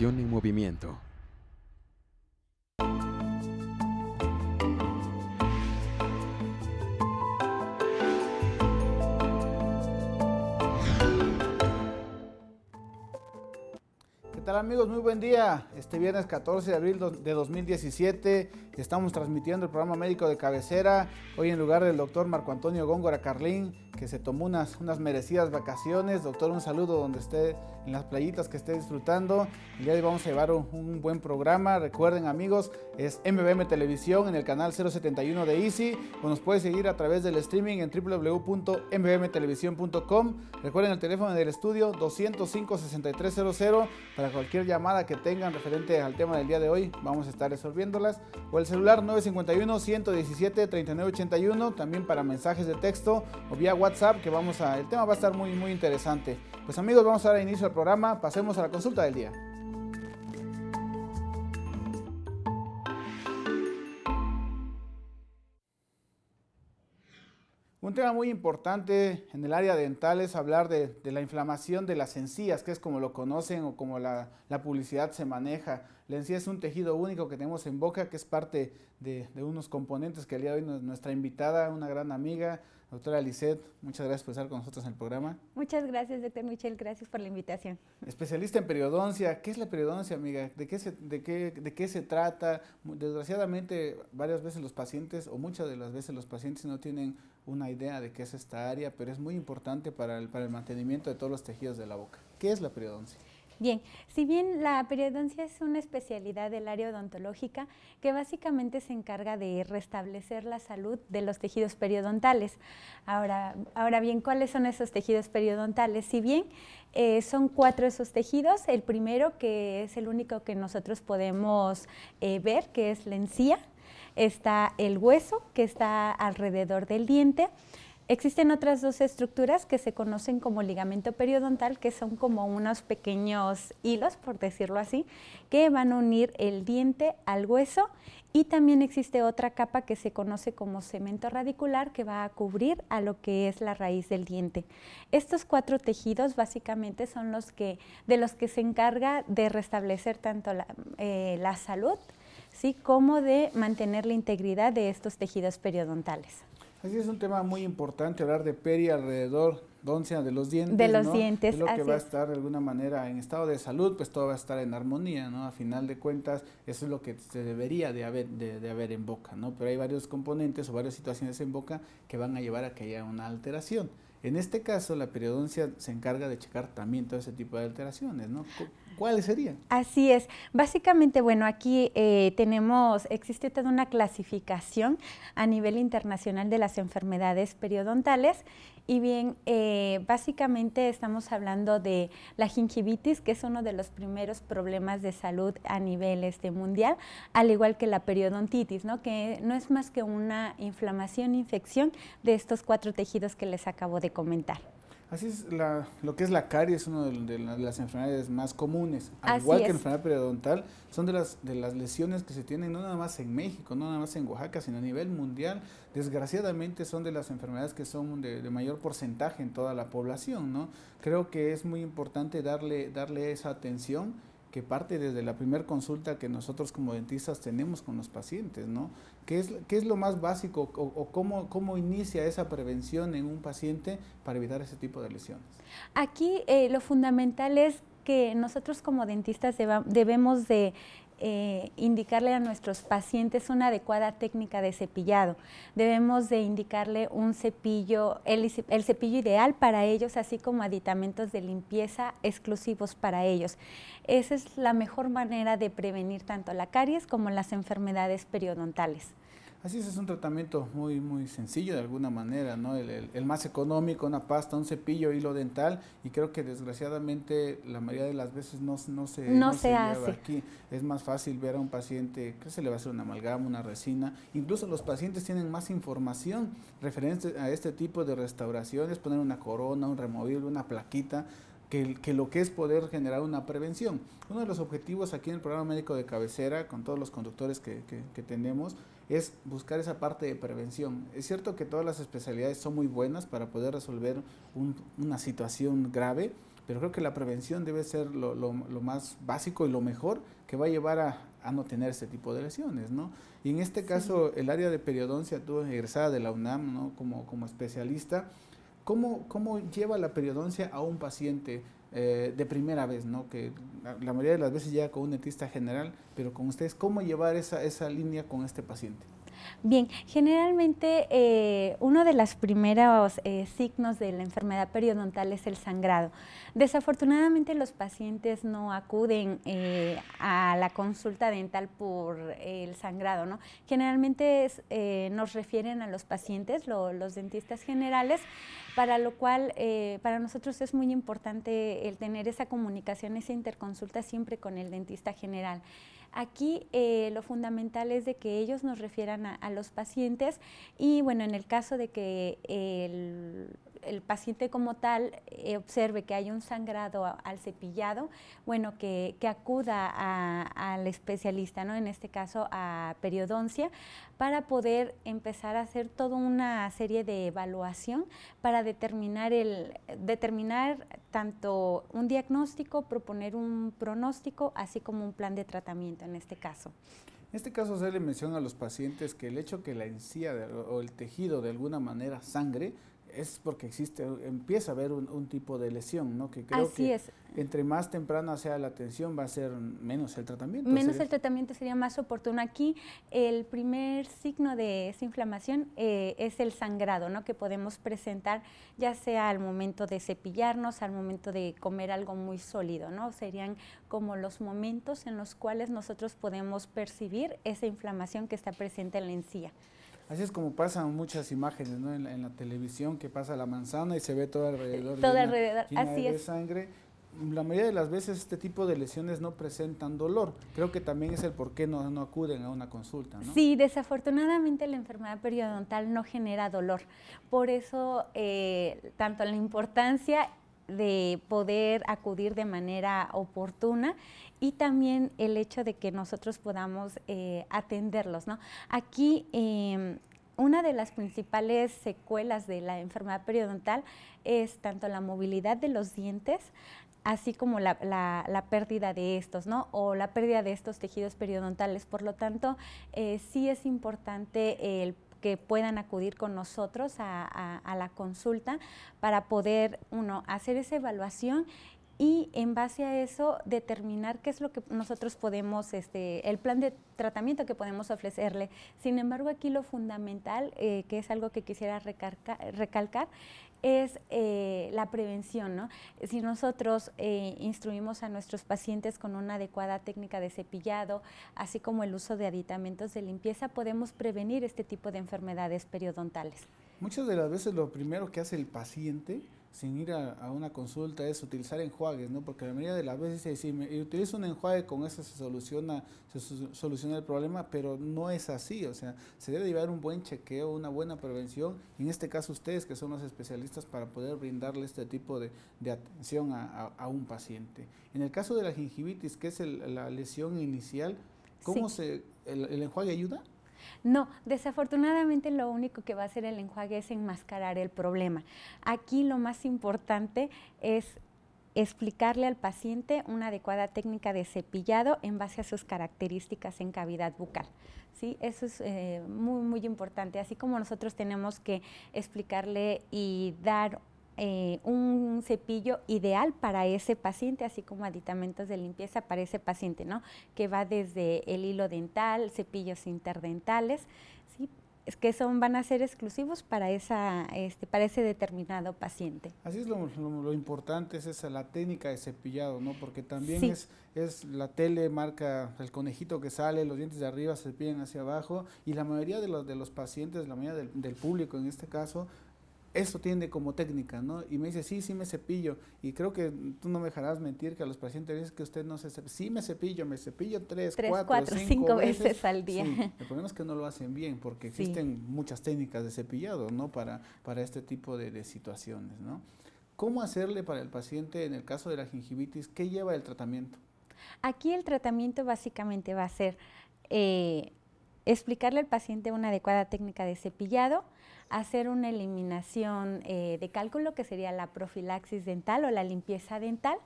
en movimiento. ¿Qué tal amigos? Muy buen día. Este viernes 14 de abril de 2017 estamos transmitiendo el programa médico de cabecera. Hoy en lugar del doctor Marco Antonio Góngora Carlín que se tomó unas, unas merecidas vacaciones. Doctor, un saludo donde esté, en las playitas que esté disfrutando. y día hoy vamos a llevar un, buen programa. Recuerden, amigos, es MBM Televisión en el canal 071 de Easy. O nos puede seguir a través del streaming en www.mbmtelevisión.com. Recuerden el teléfono del estudio 205-6300 para cualquier llamada que tengan referente al tema del día de hoy. Vamos a estar resolviéndolas. O el celular 951-117-3981 también para mensajes de texto o vía WhatsApp WhatsApp que vamos a, el tema va a estar muy, muy interesante. Pues amigos, vamos a dar inicio al programa, pasemos a la consulta del día. Un tema muy importante en el área dental es hablar de, la inflamación de las encías, que es como lo conocen o como la publicidad se maneja. La encía es un tejido único que tenemos en boca, que es parte de, unos componentes que el día de hoy nuestra invitada, una gran amiga, doctora Lisette, muchas gracias por estar con nosotros en el programa. Muchas gracias, doctor Michelle. gracias por la invitación. Especialista en periodoncia, ¿qué es la periodoncia, amiga? ¿De qué se, trata? Desgraciadamente, varias veces los pacientes, o muchas de las veces los pacientes no tienen una idea de qué es esta área, pero es muy importante para el mantenimiento de todos los tejidos de la boca. ¿Qué es la periodoncia? Bien, si bien la periodoncia es una especialidad del área odontológica que básicamente se encarga de restablecer la salud de los tejidos periodontales. Ahora, ahora bien, ¿cuáles son esos tejidos periodontales? Si bien eh, son cuatro esos tejidos, el primero que es el único que nosotros podemos eh, ver, que es la encía, está el hueso que está alrededor del diente, Existen otras dos estructuras que se conocen como ligamento periodontal, que son como unos pequeños hilos, por decirlo así, que van a unir el diente al hueso. Y también existe otra capa que se conoce como cemento radicular, que va a cubrir a lo que es la raíz del diente. Estos cuatro tejidos básicamente son los que, de los que se encarga de restablecer tanto la, eh, salud, ¿sí? como de mantener la integridad de estos tejidos periodontales. Así es un tema muy importante hablar de peri alrededor doncia de los dientes. De los dientes, es lo que va a estar de alguna manera en estado de salud, pues todo va a estar en armonía, ¿no? A final de cuentas, eso es lo que se debería de haber, de, de haber en boca, ¿no? Pero hay varios componentes o varias situaciones en boca que van a llevar a que haya una alteración. En este caso, la periodoncia se encarga de checar también todo ese tipo de alteraciones, ¿no? ¿Cuáles serían? Así es. Básicamente, bueno, aquí eh, tenemos, existe toda una clasificación a nivel internacional de las enfermedades periodontales. Y bien, eh, básicamente estamos hablando de la gingivitis, que es uno de los primeros problemas de salud a nivel este, mundial, al igual que la periodontitis, ¿no? que no es más que una inflamación, infección de estos cuatro tejidos que les acabo de comentar. Así es, la, lo que es la caries es una de, las enfermedades más comunes, al igual que la enfermedad periodontal, son de las, de las lesiones que se tienen no nada más en México, no nada más en Oaxaca, sino a nivel mundial. Desgraciadamente son de las enfermedades que son de, de mayor porcentaje en toda la población, ¿no? Creo que es muy importante darle, darle esa atención que parte desde la primera consulta que nosotros como dentistas tenemos con los pacientes, ¿no? ¿Qué es, qué es lo más básico o, cómo, cómo, inicia esa prevención en un paciente para evitar ese tipo de lesiones? Aquí eh, lo fundamental es que nosotros como dentistas debemos de eh, indicarle a nuestros pacientes una adecuada técnica de cepillado. Debemos de indicarle un cepillo, el, cepillo ideal para ellos, así como aditamentos de limpieza exclusivos para ellos. Esa es la mejor manera de prevenir tanto la caries como las enfermedades periodontales. Así es, es un tratamiento muy, muy sencillo de alguna manera, ¿no? El, más económico, una pasta, un cepillo, hilo dental, y creo que desgraciadamente la mayoría de las veces no, se, no, se, hace. aquí. Es más fácil ver a un paciente que se le va a hacer una amalgama, una resina. Incluso los pacientes tienen más información referente a este tipo de restauraciones, poner una corona, un removible, una plaquita. Que, que, lo que es poder generar una prevención. Uno de los objetivos aquí en el programa médico de cabecera, con todos los conductores que, que, que tenemos, es buscar esa parte de prevención. Es cierto que todas las especialidades son muy buenas para poder resolver una situación grave, pero creo que la prevención debe ser lo, más básico y lo mejor que va a llevar a, no tener ese tipo de lesiones, ¿no? Y en este caso, el área de periodoncia, tú egresada de la UNAM, Como, como especialista, ¿cómo, ¿cómo lleva la periodoncia a un paciente? Eh, de primera vez, ¿no? Que la, mayoría de las veces llega con un dentista general, pero con ustedes, ¿cómo llevar esa, esa línea con este paciente? Bien, generalmente eh, uno de los primeros eh, signos de la enfermedad periodontal es el sangrado. Desafortunadamente los pacientes no acuden eh, a la consulta dental por el sangrado, ¿no? Generalmente nos refieren a los pacientes, los dentistas generales, para lo cual para nosotros es muy importante el tener esa comunicación, esa interconsulta siempre con el dentista general. Aquí eh, lo fundamental es de que ellos nos refieran a, a, los pacientes y bueno, en el caso de que el el paciente como tal eh, observe que hay un sangrado al cepillado, bueno, que, acuda al especialista, ¿no? En este caso a periodoncia, para poder empezar a hacer toda una serie de evaluación para determinar, el, determinar tanto un diagnóstico, proponer un pronóstico, así como un plan de tratamiento en este caso. En este caso se le menciona a los pacientes que el hecho que la encía o el tejido de alguna manera sangre es porque existe, empieza a haber un, tipo de lesión, ¿no? Que creo que es. entre más temprana sea la atención, va a ser menos el tratamiento. Menos el tratamiento sería más oportuno. Aquí el primer signo de esa inflamación eh, es el sangrado, ¿no? Que podemos presentar ya sea al momento de cepillarnos, al momento de comer algo muy sólido, ¿no? Serían como los momentos en los cuales nosotros podemos percibir esa inflamación que está presente en la encía. Así es como pasan muchas imágenes ¿no? en, la, televisión que pasa la manzana y se ve todo alrededor, de, la Así de es. sangre. La mayoría de las veces este tipo de lesiones no presentan dolor. Creo que también es el por qué no, acuden a una consulta. ¿no? Sí, desafortunadamente la enfermedad periodontal no genera dolor. Por eso, eh, tanto la importancia de poder acudir de manera oportuna y también el hecho de que nosotros podamos eh, atenderlos. Aquí em, una de las principales secuelas de la enfermedad periodontal es tanto la movilidad de los dientes, así como la, pérdida de estos, O la pérdida de estos tejidos periodontales. Por lo tanto, eh, sí es importante el que puedan acudir con nosotros a, la consulta para poder, uno, hacer esa evaluación y en base a eso determinar qué es lo que nosotros podemos, este, el plan de tratamiento que podemos ofrecerle. Sin embargo, aquí lo fundamental, eh, que es algo que quisiera recalcar, es eh, la prevención. ¿no? Si nosotros eh, instruimos a nuestros pacientes con una adecuada técnica de cepillado, así como el uso de aditamentos de limpieza, podemos prevenir este tipo de enfermedades periodontales. Muchas de las veces lo primero que hace el paciente sin ir a, una consulta es utilizar enjuagues, ¿no? Porque la mayoría de las veces si me, utilizo un enjuague, con eso se soluciona, se soluciona el problema, pero no es así, o sea, se debe llevar un buen chequeo, una buena prevención, Y en este caso ustedes que son los especialistas para poder brindarle este tipo de, de atención a, un paciente. En el caso de la gingivitis, que es la lesión inicial, ¿cómo se, el enjuague ayuda? No, desafortunadamente lo único que va a hacer el enjuague es enmascarar el problema. Aquí lo más importante es explicarle al paciente una adecuada técnica de cepillado en base a sus características en cavidad bucal. ¿sí? Eso es eh, muy, muy importante. Así como nosotros tenemos que explicarle y dar eh, un cepillo ideal para ese paciente, así como aditamentos de limpieza para ese paciente, ¿no? Que va desde el hilo dental, cepillos interdentales, Es que son, van a ser exclusivos para, esa, este, para ese determinado paciente. Así es, lo, lo, importante es esa, la técnica de cepillado, ¿no? Porque también es, es la tele, marca el conejito que sale, los dientes de arriba se cepillan hacia abajo y la mayoría de los, pacientes, la mayoría del, del público en este caso, eso tiene como técnica, ¿no? Y me dice, sí, sí me cepillo. Y creo que tú no me dejarás mentir que a los pacientes les dicen que usted no se cepilla. Sí me cepillo, me cepillo tres, cuatro, cinco, veces. al día. El problema es que no lo hacen bien porque existen muchas técnicas de cepillado, ¿no? Para, para este tipo de, situaciones, ¿no? ¿Cómo hacerle para el paciente en el caso de la gingivitis? ¿Qué lleva el tratamiento? Aquí el tratamiento básicamente va a ser eh, explicarle al paciente una adecuada técnica de cepillado, hacer una eliminación eh, de cálculo que sería la profilaxis dental o la limpieza dental.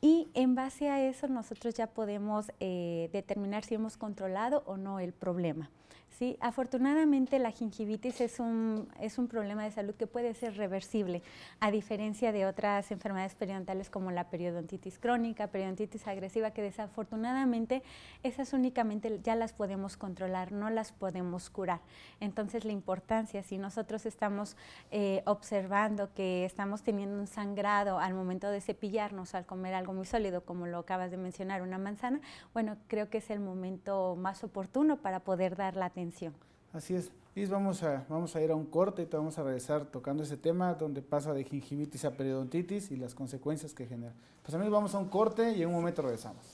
Y en base a eso nosotros ya podemos eh, determinar si hemos controlado o no el problema. ¿sí? Afortunadamente la gingivitis es un, es un problema de salud que puede ser reversible, a diferencia de otras enfermedades periodontales como la periodontitis crónica, periodontitis agresiva, que desafortunadamente esas únicamente ya las podemos controlar, no las podemos curar. Entonces la importancia, si nosotros estamos eh, observando que estamos teniendo un sangrado al momento de cepillarnos, al comer algo muy sólido, como lo acabas de mencionar, una manzana, bueno, creo que es el momento más oportuno para poder dar la atención Así es. y vamos a, vamos a ir a un corte y te vamos a regresar tocando ese tema donde pasa de gingivitis a periodontitis y las consecuencias que genera. Pues amigos, vamos a un corte y en un momento regresamos.